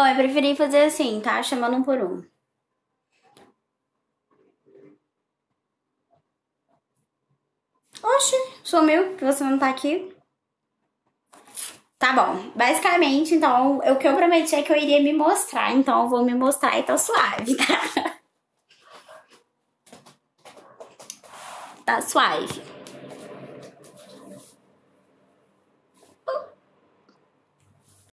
Bom, eu preferi fazer assim, tá? Chamando um por um. Oxe, sumiu que você não tá aqui. Tá bom. Basicamente, então, o que eu prometi é que eu iria me mostrar. Então, eu vou me mostrar e tá suave, tá? Tá suave.